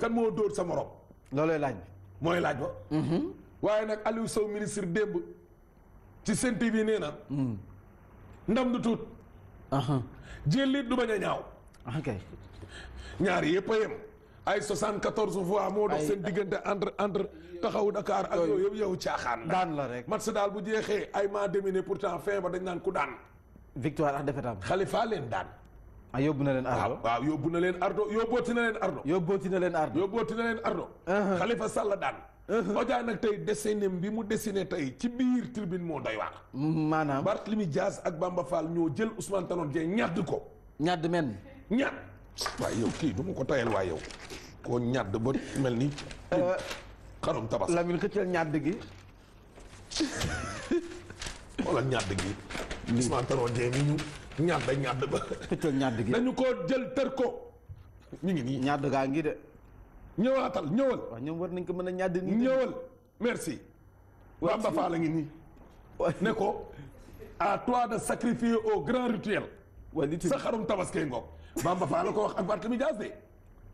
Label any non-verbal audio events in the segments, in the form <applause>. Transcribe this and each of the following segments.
kan moo dóor sa morom. loolooy laaj bi. mooy laaj ba. Mm-hmm. waaye nag Aliou Sow ministre démb ci Sen TV nee na. Mm. ndam du tuut. Uh-huh. jëllit du bañ a ñaaw. a ñaar yëpp a yem ay 74 voix moo dox seen diggante entre entre taxawu Dakar ak yooyu yëpp yow caaxaan. daan la rek match daal bu jeexee ay maa déminé pourtant fin ba dañ naan ku daan. victoire ak défaite am. leen daan. ah yóbbu na leen ardo waaw yóbbu na leen ardo yóbbooti na leen ardo yóbbooti na leen ardo yóbbooti na leen ardo uh-huh. Khalifa Sall daan uh-huh. Odia nag tey dessiné bi mu dessiné tey ci biir tribune moo doy waar mm-hmm, maanaam Barthélemy jaas ak Bamba Fall ñoo jël Ousmane Tanor Dieng ñàdd ko ñàdd men ñàdd waaye yow kii du ma ko tayal waaye yow koo ñàdd ba mel ni uh, xarum tabas Lamine xëccal ñàdd gi <laughs> xoolal ñàdd gi Ousmane Tanor Dieng mi ñàdd ñàdd ba. xëccoog ñàdd gi dañu koo jël tër ko. mi ngi nii ñàdd gaa ngi de. ñëwaatal ñëwal. waaw ñoom war nañ ko mën a ñàdd nii ñëwal merci. waa Mbafa la ngi nii. ne ko trois toi de sacrifier au grand rituel. sa xarum tabaskee ngoog. Bamba Fall la ko wax ak Barthélémy Dias de.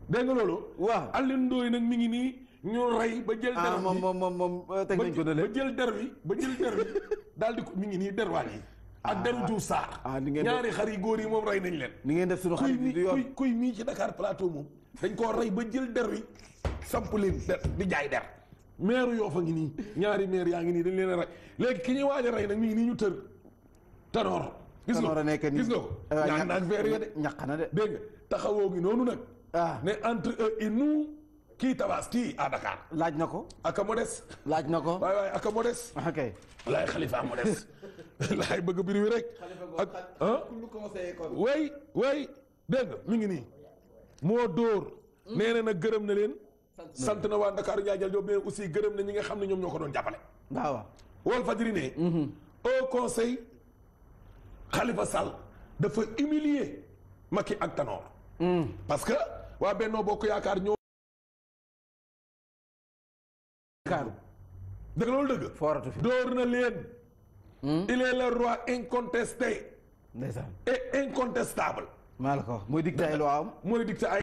dégg nga loolu. waa Alioune Ndoye nag mi ngi nii ñu rey ba jël. der bi ah, moom moom moom teg nañ ko ba jël der bi ba jël der <laughs> daal di ko mi ngi nii derwaay yi. ak ah. Daru Diouf Sarr. ah ni ngeen ñaari xar yi góor yi moom rey nañ leen. ni ngeen def suñu xar yi du yoon kuy kuy mii ci Dakar plateau moom. dañ koo rey ba jël der wi samp leen der di jaay der. maire yoo fa ngi nii ñaari meer yaa ngi nii dañ leen a rey léegi ki ñuy waaj a rey nag mi ngi nii ñu tër tanoor. gis nga gis nga ko euh, ñaan naan verre ya de ñaq na de dégg nga taxawoo gi noonu nag. ah ne entre eux et nous. ki tabas ki à Dakar. laaj nako <laughs> ak mo dess des. laaj nako way way ak mo dess des. ok laay xalifa moo des. laay bëgg mbir wi rek. ak ko way way deug mi ngi ni mo dor neena na geureum na len sant na wa Dakar Njaajal Joob mais aussi geureum na ñi nga xamni ñom ñoko ñoo ko doon jàppale. waaw wol fajri ne. Mhm. au conseil. Khalifa da fa humilier maki ak Tanor. Mm. parce que wa benno Bokk yaakar Ndakaaru dëgg loolu dëgg. fooratu fi door na leen. Hmm? il roi incontestable. maa la ko wax mooy dicté ay loi am. mooy dicté ay.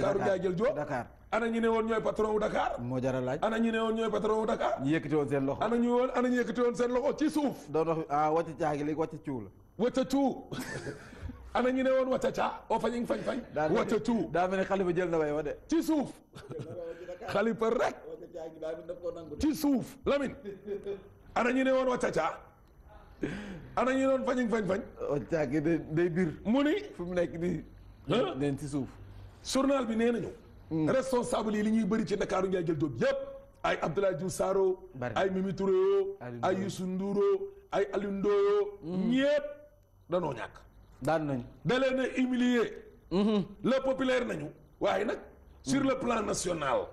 Dakar Ndiaye jël joo Dakar. ana ñu ne woon ñooy patron wu Dakar. moo jar a laaj ana ñu ne woon ñooy patron wu ñu yëkkati woon seen loxo. ana ñu woon ana ñu yëkkati woon seen loxo ci suuf. doon wax ah wàcc caa gi léegi wàcc cuu la. wàcc cuu ñu ne woon wàcc caa oo fañ fañ fañ. wàcc cuu daa mel ne xalifa jël na way wa de. ci suuf xalifa <laughs> rek. ci suuf Lamine ana ñu ne woon waccaca ana ñu doon fañ fañ fañ. waccaca gi day day biir. mu ni fu mu nekk di. neen ci suuf. journal bi nee nañu. Hmm. responsable yi li ñuy bëri ci Ndakaaru Ndiaye jël joob yëpp. ay Abdoulaye Diouf Saro. ay Mimi Touré ay Youssou Ndour yoo ay Aliou Ndoye yoo. Hmm. ñëpp danoo ñàkk. daan nañu. da leen hmm. populaire nañu. waaye nag sur le plan national.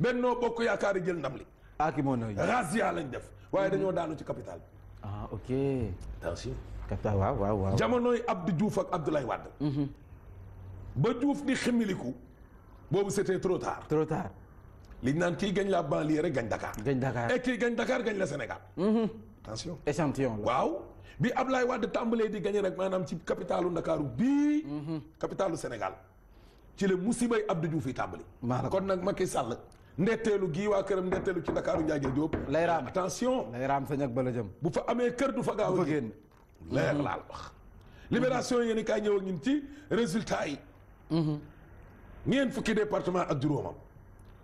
Benno Bokk Yaakaar yi jël ndam li. aakimoo ah, nooy razzia lañ def. waaye mm-hmm. dañoo daanu ci capital bi. ah ok. waaw waaw waaw. jamonoy Abdou Diouf ak Abdoulaye Wade. Mm-hmm. ba Diouf di ximiliku. boobu setee trop tard. trop tard. liñ naan kii gañ la banlieue rek gañ Dakar. gañ Dakar et eh, gañ Dakar gañ la Sénégal. Mm-hmm. waaw. bi lay Wade tàmbalee di gañe rek maanaam ci capitalu Ndakaaru bii. capitalu senegal ci la musibay Abdou Diouf yi tàmbali. kon nag Macky Sall. ndetteelu gii waa këram ndetteelu ci Ndakaaru Njaagee Jóob lay raam attention lay raam sañ ak bu fa amee kër du fa gaaw a génn leer mm-hmm. laal wax libération yéen ci résultat yi mm-hmm. ñeent fukki département ak juróomam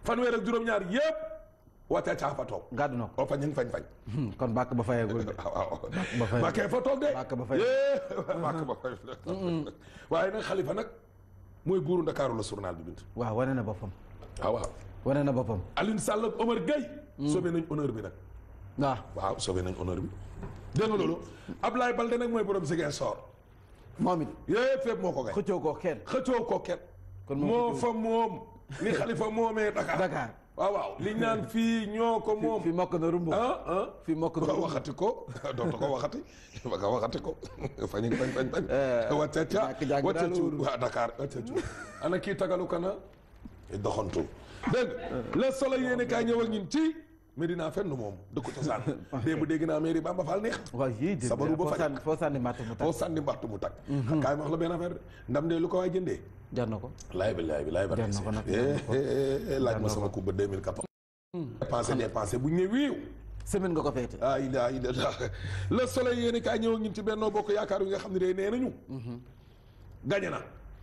fanweer ak juróom-ñaar yëpp wàcca caa fa toog gàddu na ko o fañ fañ fañ kon bàkk ba fayegul de <laughs> fa toog de bàkk ba fay <laughs> bàkk ba fay mm-hmm. <laughs> waaye nag xalifa nag mooy guuru Ndakaaru la journal bi bind waaw wane na boppam ah, waaw wane na boppam. Alioune Sall ak Omar Gueye. Hmm. sauvé nañ honneur bi nag. Ah. waaw waaw sauvé nañ honneur bi. dégg nga loolu Ablaye Balde nag mooy borom Ziguinchor. moom it yooyu fépp moo ko gañ. xëccoo koo kenn. xëccoo koo kenn. kon moo fa moom. li xalifa moomee Dakar Dakar. waaw waaw li naan fii ñoo ko moom fii mokk na rumbu ah, ah. fii mokk na rumbu waxati ko <laughs> doota ko waxati ba nga waxati ko fañi <laughs> fañ fañ fañ eh, wacca ca wacca cu waa Dakar wacca cu <laughs> ana kii tagalu kana ah? doxantu dégg nga le soleil yéene kaay ñëw ak ñun ci Medina fenn moom dëkku cosaan <laughs> démb dégg naa mairie Bamba Fall neex waaw yii sabaru ba faj foo sànni mbàtt mu tag foo sànni mbàtt mu tag mhm. kaay ma wax de ndam ko waay jëndee jar na ko laay ba ma sama kumba 2014 dépensé dépensé bu ñu ne wiiw nga ko feete ah ila ila la le soleil yéene kaay ñëw ak ñun ci bennoo bokk yaakaar yi nga xam ne day nee nañu mhm. gañe na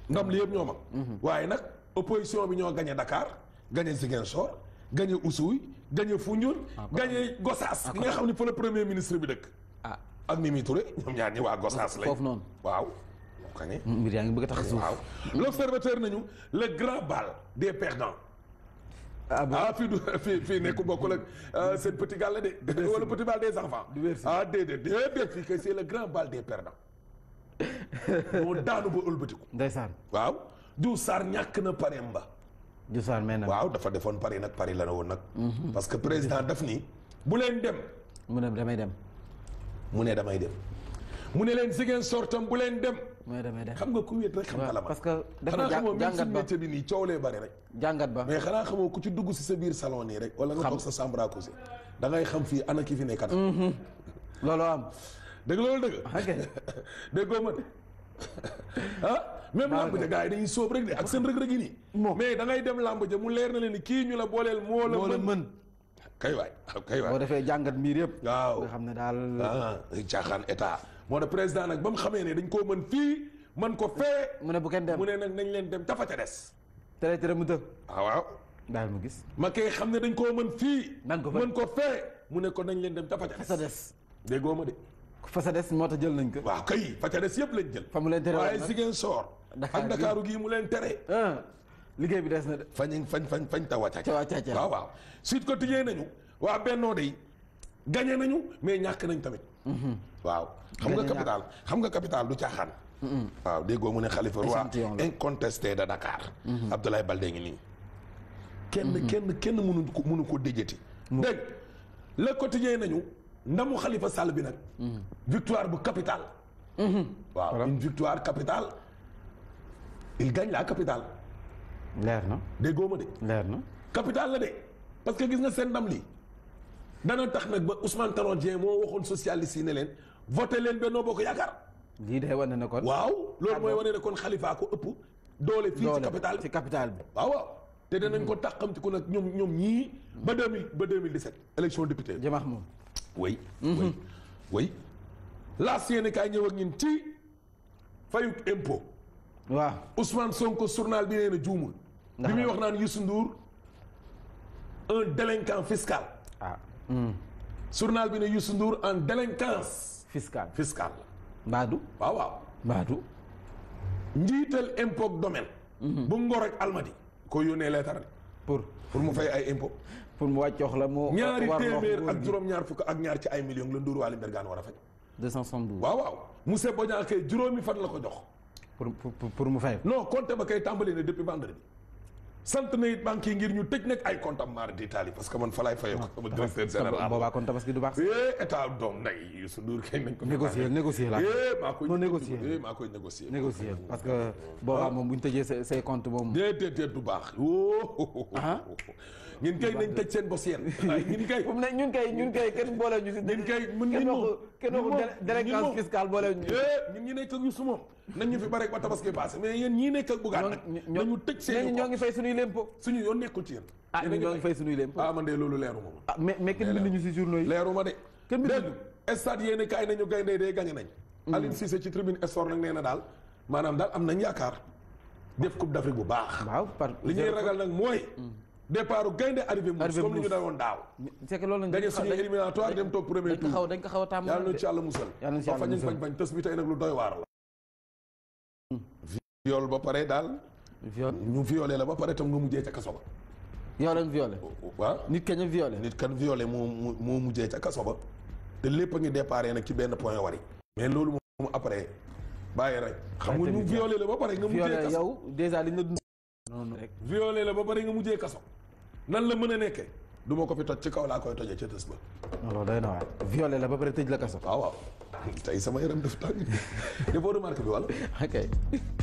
ndam li yëpp ñoo ma mhm. waaye nag opposition bi ñoo gagné Dakar gagné Ziguinchor gagné Oussouye gagné Foundiougne ah, gagné Gossas bi ah, nga xamni ne fa la premier ministre bi dëkk ah ak Mimi Touré ñom ñaar ñi wa Gossas lay foofu noonu waaw kañ mbir yaa ngi bëgg a tax suuf waaw l'observateur nañu le grand bal des perdants ah bon ah fii du fii fii nekku bokkul ak euh, seen petit gàll de. wala petit bal des enfants. ah déedéet déedéet fii que c'est le grand bal des perdants. <laughs> mo daanu bo ëlbatiku. ndeysaan waaw. Diouf Sarr ñàkk na pareem ba. Diouf Sarr mel na waaw dafa defoon pare nag pare la na woon nag. Mhm. parce que président daf ni. bu leen dem. mu ne damay dem. mu ne damay dem. mu ne leen Ziguinne sortam bu leen dem. mu ne damay dem xam nga ku wéet rek xam nga la ma. parce que def jàngat ba xanaa xamoo métier bi nii coow lee bare rek. jàngat ba mais xanaa xamoo ku ci dugg si sa biir salon nii rek. wala nga toog sa chambre à coucher. da ngay xam fii ana ki fi nekkat. Mhm. looloo am. dëgg loolu dëgg. ok <laughs> ma. <laughs> ah même lamb ja gars yi dañuy sóob rek de ak seen rëg-rëg yi nii mais da dem lamb ja mu leer na leen ni kii ñu la booleel moo la mën mën kay waay kay waay boo defee jàngat mbir yëpp waaw xam ne daal ah, caaxaan état moo tax président nag ba mu xamee ne dañ koo mën fii mën ko fee mu ne bu kenn dem mu ne nañ leen dem dafa ca des mu të ah, waaw waaw mu gis ma xam ne dañ koo mën fii mën ko fee mu ne nañ leen dem dafa ca des déggoo ma de fa sa des moo tax jël nañ ko. waaw kay fa ca des yëpp lañ jël. fa mu leen tere waaye Ziguinchor soor. ak Dakar gii mu leen tere. Ah, liggéey bi des na de. fañ fañ fañ fañ ta wàcca ca waaw waaw suite ko tijjee nañu waa bennoo day gañe nañu mais ñàkk nañ tamit. Mhm. waaw xam nga capital xam nga capital du caaxaan. Mhm. waaw déggoo mu ne Khalifa Roi incontesté de Dakar. Mhm. Abdoulaye Baldé ngi nii. kenn kenn kenn mënu ko mënu ko déjati. dégg le quotidien nañu. ndamu Khalifa Sall bi nak victoire bu capitale. waaw une victoire capital il gagne la capital leer na de goma de. leer na capital la de parce que gis nga sen ndam lii. dana tax nak ba Ousmane Tanor mo waxone socialiste yi ne leen voté leen Benno Bokk yakar li day wone ne kon. waaw loolu moy wone ne kon Khalifa ko ëpp. dole fi ci capital ci capital bi waaw waaw. te danañ ko takam ci ko nak ñom ñom ñii. ba 2000 ba 2017 élection député. jëmaax moom. oui oui oui laas yéene kaay ñëw ak ñin ci fayuk impo wa Ousmane Sonko journal bi neena djumul bi mi wax naan Youssou Ndour un délinquant fiscal ah hmm. journal bi ne Youssou Ndour en délinquance fiscal fiscal baadu wa wa baadu njiital impo domaine hmm. bu ngor ak almadi ko yone lettre pour pour mu fay ay impo pour mu wàccox la mu. ñaari téeméer ak juróom-ñaar fukk ak ñaar ci ay la Ndour 272 waaw waaw. monsieur Bodian kay juróomi fan la ko jox. pour pour mu fay. non compte ba kay ne depuis vendredi. sant na banque ngir ñu tëj nag ay compte am mara di taali parce que man fa laay fayoo ko ah, sama directeur général boobaa kon du baax négocier négocier parce que boobaa moom bu ñu tëjee say say compte moom du baax o ah? ñun kay nañ tëj seen bos yéen ñun kay na ñun kay ñun kay kenn boole ñu si ñun kay mun ñun moom kenn waxu délinquance fiscale boole ñu eh, ñun ñi nekk ak Youssou moom nañu fi bare ko tabaski passé mais yeen ñi nekk ak bugaan nak ñu tecc seen ñoo ngi fay suñu lempo suñu yoon nekkul ci yeen ah ñoo ngi fay suñu lempo ah man de lolu leeru ah, mais mais kenn bindu ñu ci journaux yi leeru ma de kenn bindu stade yene kay nañu gaynde de gagné nañ hmm. Aline Cissé ci tribune sport nak nee dal manam dal am nañ yaakaar def coupe d'afrique bu baax waaw par li ñuy ragal moy. mooy hmm. départ gaynde arrivé mousse comme ni ñu dawoon daw c'est que loolu dañu suñu éliminatoire dem top premier tour dañ ko xaw xaw tam yalla ñu ci yàlla musal fañ fañ fañ tës bi tey lu doy waar viol ba pare daal. viol ñu violé la ba pare tam nga mujjee ca kaso ba. yow lañ violé. waaw nit kañ a violé. nit kan violé moo mu mujjee ca kaso ba. te lépp a ngi déparé nag ci benn point wari. mais loolu moom après bàyyi rek. xam nga ñu violé la ba pare nga mujjee kaso. yow dèjà li nga dund. non non violé la kaso. nan la mën a nekkee. du ma ko fi toj ci kaw laa koy tojee ca tës ba. loolu day na waay violé la ba pare tëj la kaso. waaw waaw. <laughs> tey sama yaram daf tàng de boo remarqué bi wala. <laughs> ok.